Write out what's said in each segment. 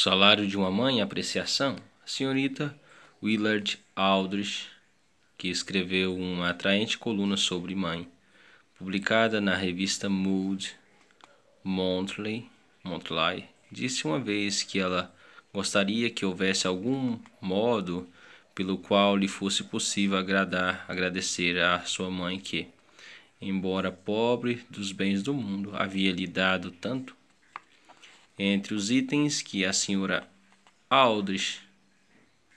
Salário de uma Mãe, Apreciação, a senhorita Willard Aldrich, que escreveu uma atraente coluna sobre mãe, publicada na revista Mood Monthly, Monthly, disse uma vez que ela gostaria que houvesse algum modo pelo qual lhe fosse possível agradar, agradecer à sua mãe que, embora pobre dos bens do mundo, havia lhe dado tanto entre os itens que a senhora Aldrich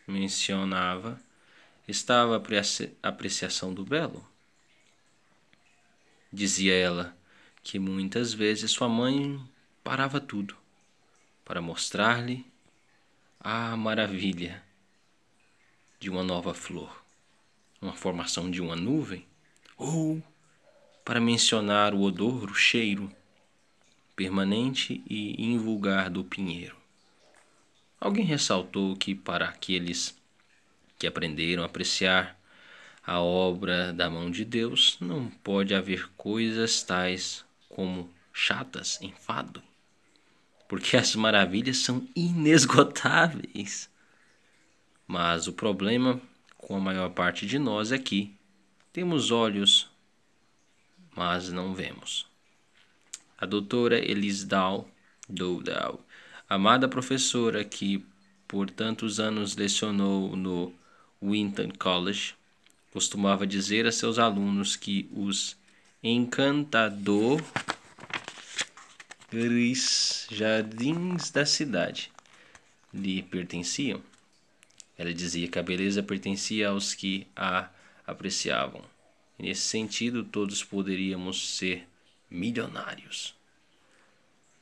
mencionava estava a apreciação do belo. Dizia ela que muitas vezes sua mãe parava tudo para mostrar-lhe a maravilha de uma nova flor, uma formação de uma nuvem, ou para mencionar o odor, o cheiro permanente e invulgar do pinheiro. Alguém ressaltou que para aqueles que aprenderam a apreciar a obra da mão de Deus, não pode haver coisas tais como chatas, enfado, porque as maravilhas são inesgotáveis. Mas o problema com a maior parte de nós é que temos olhos, mas não vemos a doutora Elisdal Doudal, amada professora que por tantos anos lecionou no Winton College, costumava dizer a seus alunos que os encantadores jardins da cidade lhe pertenciam. Ela dizia que a beleza pertencia aos que a apreciavam. nesse sentido, todos poderíamos ser milionários.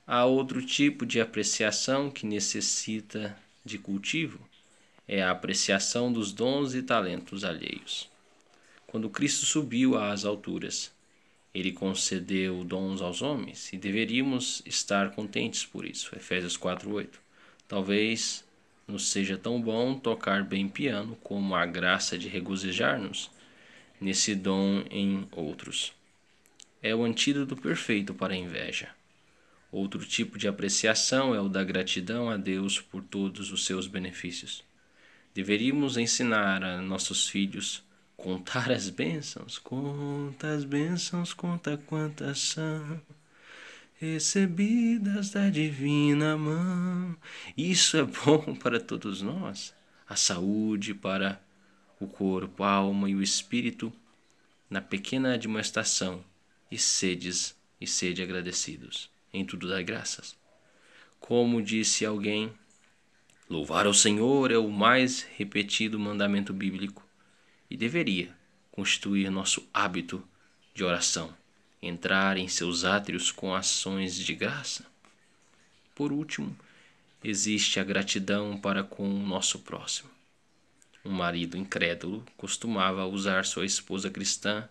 Há outro tipo de apreciação que necessita de cultivo, é a apreciação dos dons e talentos alheios. Quando Cristo subiu às alturas, ele concedeu dons aos homens e deveríamos estar contentes por isso. Efésios 4:8. Talvez nos seja tão bom tocar bem piano como a graça de regozijar-nos nesse dom em outros é o antídoto perfeito para a inveja. Outro tipo de apreciação é o da gratidão a Deus por todos os seus benefícios. Deveríamos ensinar a nossos filhos contar as bênçãos, conta as bênçãos, conta quantas são recebidas da divina mão. Isso é bom para todos nós, a saúde para o corpo, a alma e o espírito na pequena admoestação e sedes e sede agradecidos. Em tudo dai graças. Como disse alguém, louvar ao Senhor é o mais repetido mandamento bíblico e deveria constituir nosso hábito de oração, entrar em seus átrios com ações de graça. Por último, existe a gratidão para com o nosso próximo. Um marido incrédulo costumava usar sua esposa cristã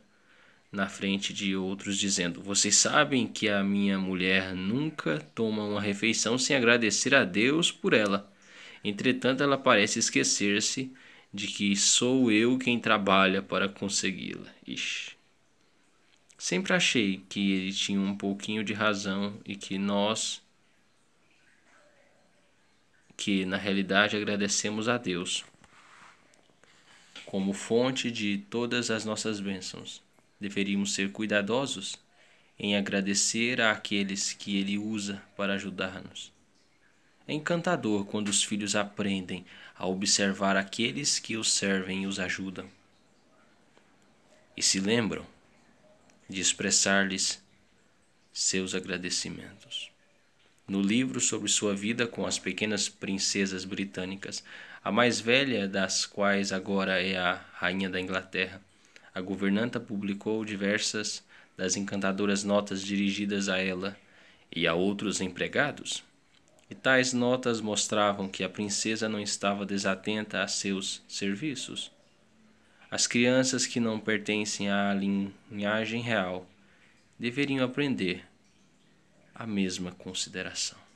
na frente de outros, dizendo: Vocês sabem que a minha mulher nunca toma uma refeição sem agradecer a Deus por ela. Entretanto, ela parece esquecer-se de que sou eu quem trabalha para consegui-la. Ixi. Sempre achei que ele tinha um pouquinho de razão e que nós, que na realidade agradecemos a Deus como fonte de todas as nossas bênçãos. Deveríamos ser cuidadosos em agradecer àqueles que Ele usa para ajudar-nos. É encantador quando os filhos aprendem a observar aqueles que os servem e os ajudam. E se lembram de expressar-lhes seus agradecimentos. No livro sobre sua vida com as pequenas princesas britânicas, a mais velha das quais agora é a Rainha da Inglaterra, a governanta publicou diversas das encantadoras notas dirigidas a ela e a outros empregados, e tais notas mostravam que a princesa não estava desatenta a seus serviços. As crianças que não pertencem à linhagem real deveriam aprender a mesma consideração.